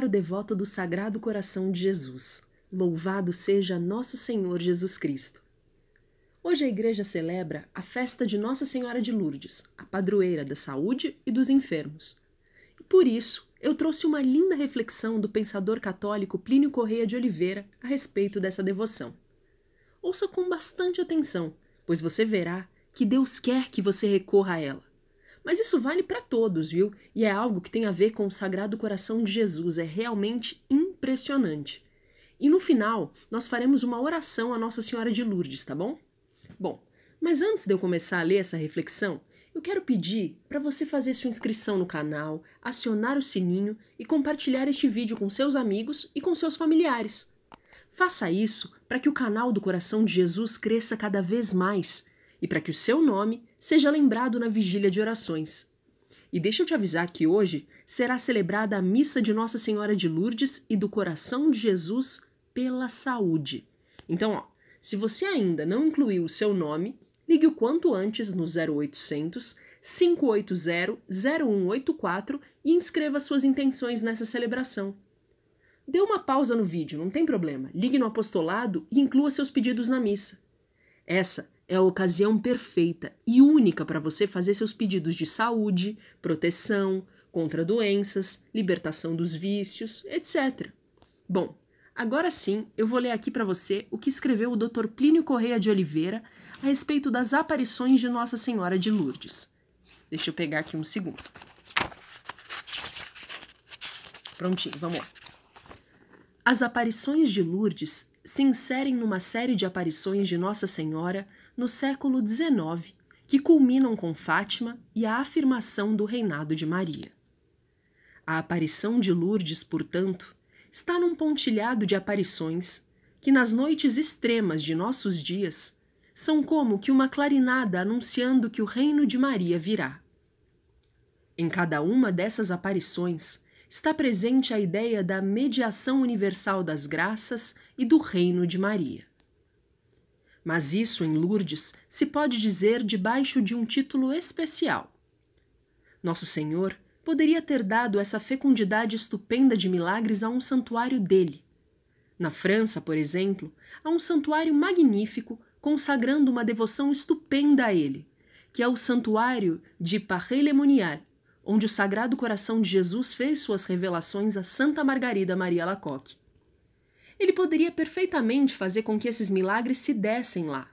caro devoto do Sagrado Coração de Jesus, louvado seja Nosso Senhor Jesus Cristo. Hoje a igreja celebra a festa de Nossa Senhora de Lourdes, a padroeira da saúde e dos enfermos. E por isso, eu trouxe uma linda reflexão do pensador católico Plínio Correia de Oliveira a respeito dessa devoção. Ouça com bastante atenção, pois você verá que Deus quer que você recorra a ela. Mas isso vale para todos, viu? E é algo que tem a ver com o Sagrado Coração de Jesus, é realmente impressionante. E no final, nós faremos uma oração à Nossa Senhora de Lourdes, tá bom? Bom, mas antes de eu começar a ler essa reflexão, eu quero pedir para você fazer sua inscrição no canal, acionar o sininho e compartilhar este vídeo com seus amigos e com seus familiares. Faça isso para que o canal do Coração de Jesus cresça cada vez mais e para que o seu nome seja lembrado na vigília de orações. E deixa eu te avisar que hoje será celebrada a missa de Nossa Senhora de Lourdes e do Coração de Jesus pela saúde. Então, ó, se você ainda não incluiu o seu nome, ligue o quanto antes no 0800 580 0184 e inscreva suas intenções nessa celebração. Dê uma pausa no vídeo, não tem problema. Ligue no apostolado e inclua seus pedidos na missa. Essa é a ocasião perfeita e única para você fazer seus pedidos de saúde, proteção, contra doenças, libertação dos vícios, etc. Bom, agora sim eu vou ler aqui para você o que escreveu o Dr. Plínio Correia de Oliveira a respeito das aparições de Nossa Senhora de Lourdes. Deixa eu pegar aqui um segundo. Prontinho, vamos lá. As aparições de Lourdes se inserem numa série de aparições de Nossa Senhora no século XIX, que culminam com Fátima e a afirmação do reinado de Maria. A aparição de Lourdes, portanto, está num pontilhado de aparições que, nas noites extremas de nossos dias, são como que uma clarinada anunciando que o reino de Maria virá. Em cada uma dessas aparições está presente a ideia da mediação universal das graças e do reino de Maria. Mas isso em Lourdes se pode dizer debaixo de um título especial. Nosso Senhor poderia ter dado essa fecundidade estupenda de milagres a um santuário dele. Na França, por exemplo, há um santuário magnífico consagrando uma devoção estupenda a ele, que é o Santuário de paray le monial onde o Sagrado Coração de Jesus fez suas revelações a Santa Margarida Maria Lacoque. Ele poderia perfeitamente fazer com que esses milagres se dessem lá.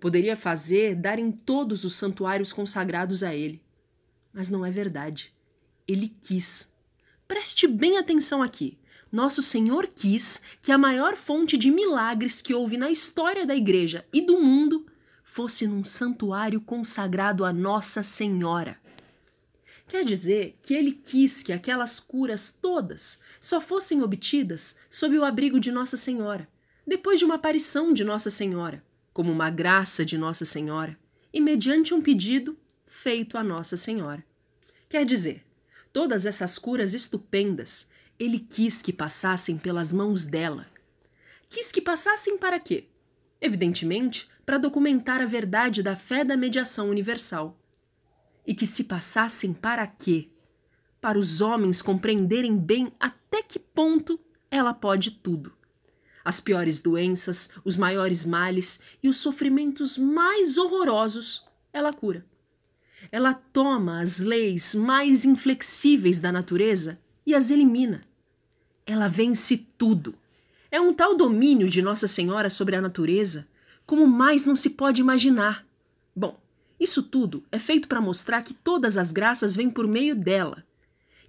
Poderia fazer dar em todos os santuários consagrados a ele. Mas não é verdade. Ele quis. Preste bem atenção aqui. Nosso Senhor quis que a maior fonte de milagres que houve na história da igreja e do mundo fosse num santuário consagrado a Nossa Senhora. Quer dizer que ele quis que aquelas curas todas só fossem obtidas sob o abrigo de Nossa Senhora, depois de uma aparição de Nossa Senhora, como uma graça de Nossa Senhora, e mediante um pedido feito a Nossa Senhora. Quer dizer, todas essas curas estupendas ele quis que passassem pelas mãos dela. Quis que passassem para quê? Evidentemente, para documentar a verdade da fé da mediação universal e que se passassem para quê? Para os homens compreenderem bem até que ponto ela pode tudo. As piores doenças, os maiores males e os sofrimentos mais horrorosos ela cura. Ela toma as leis mais inflexíveis da natureza e as elimina. Ela vence tudo. É um tal domínio de Nossa Senhora sobre a natureza como mais não se pode imaginar. Isso tudo é feito para mostrar que todas as graças vêm por meio dela,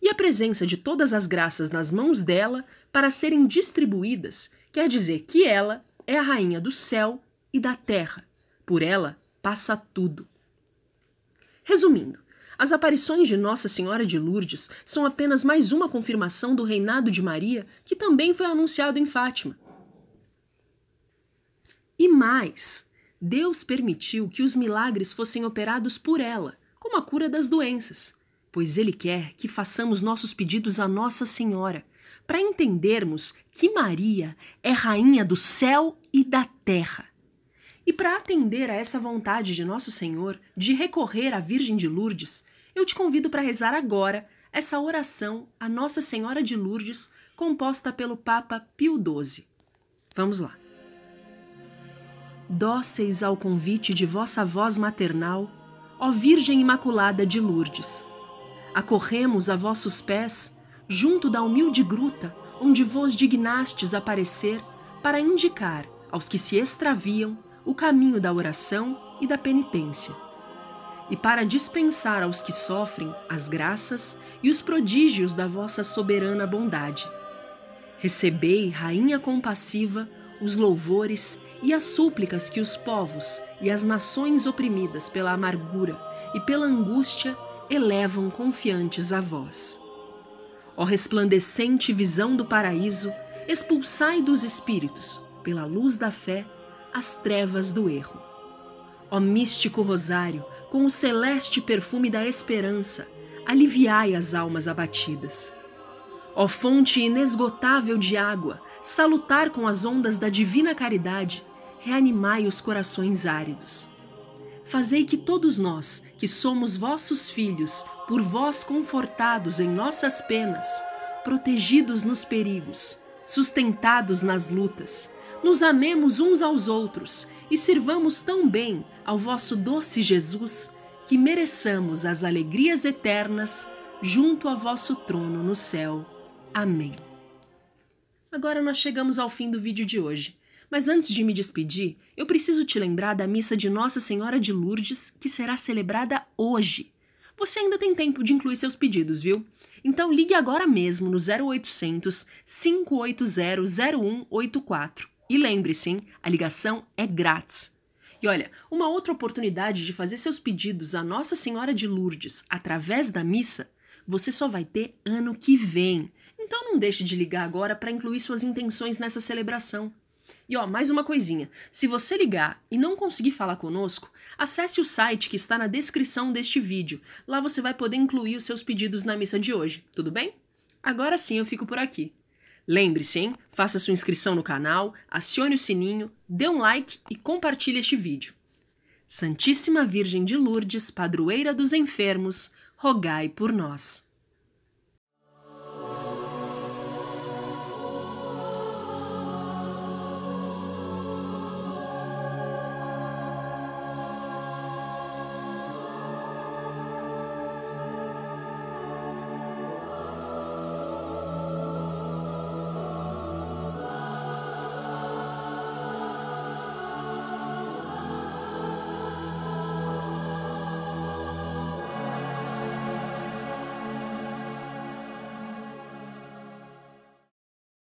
e a presença de todas as graças nas mãos dela para serem distribuídas quer dizer que ela é a rainha do céu e da terra. Por ela passa tudo. Resumindo, as aparições de Nossa Senhora de Lourdes são apenas mais uma confirmação do reinado de Maria, que também foi anunciado em Fátima. E mais, Deus permitiu que os milagres fossem operados por ela, como a cura das doenças, pois Ele quer que façamos nossos pedidos a Nossa Senhora, para entendermos que Maria é rainha do céu e da terra. E para atender a essa vontade de Nosso Senhor de recorrer à Virgem de Lourdes, eu te convido para rezar agora essa oração à Nossa Senhora de Lourdes, composta pelo Papa Pio XII. Vamos lá dóceis ao convite de vossa voz maternal, ó Virgem Imaculada de Lourdes. Acorremos a vossos pés, junto da humilde gruta onde vos dignastes aparecer para indicar aos que se extraviam o caminho da oração e da penitência, e para dispensar aos que sofrem as graças e os prodígios da vossa soberana bondade. Recebei, Rainha compassiva, os louvores e as súplicas que os povos e as nações oprimidas pela amargura e pela angústia elevam confiantes a vós. Ó resplandecente visão do paraíso, expulsai dos espíritos, pela luz da fé, as trevas do erro. Ó místico rosário, com o celeste perfume da esperança, aliviai as almas abatidas. Ó fonte inesgotável de água, salutar com as ondas da divina caridade, reanimai os corações áridos. Fazei que todos nós, que somos vossos filhos, por vós confortados em nossas penas, protegidos nos perigos, sustentados nas lutas, nos amemos uns aos outros e sirvamos tão bem ao vosso doce Jesus que mereçamos as alegrias eternas junto a vosso trono no céu. Amém. Agora nós chegamos ao fim do vídeo de hoje. Mas antes de me despedir, eu preciso te lembrar da missa de Nossa Senhora de Lourdes, que será celebrada hoje. Você ainda tem tempo de incluir seus pedidos, viu? Então ligue agora mesmo no 0800 580 0184. E lembre-se, a ligação é grátis. E olha, uma outra oportunidade de fazer seus pedidos à Nossa Senhora de Lourdes através da missa, você só vai ter ano que vem. Então não deixe de ligar agora para incluir suas intenções nessa celebração. E ó, mais uma coisinha: se você ligar e não conseguir falar conosco, acesse o site que está na descrição deste vídeo. Lá você vai poder incluir os seus pedidos na missa de hoje, tudo bem? Agora sim eu fico por aqui. Lembre-se, hein? Faça sua inscrição no canal, acione o sininho, dê um like e compartilhe este vídeo. Santíssima Virgem de Lourdes, padroeira dos enfermos, rogai por nós.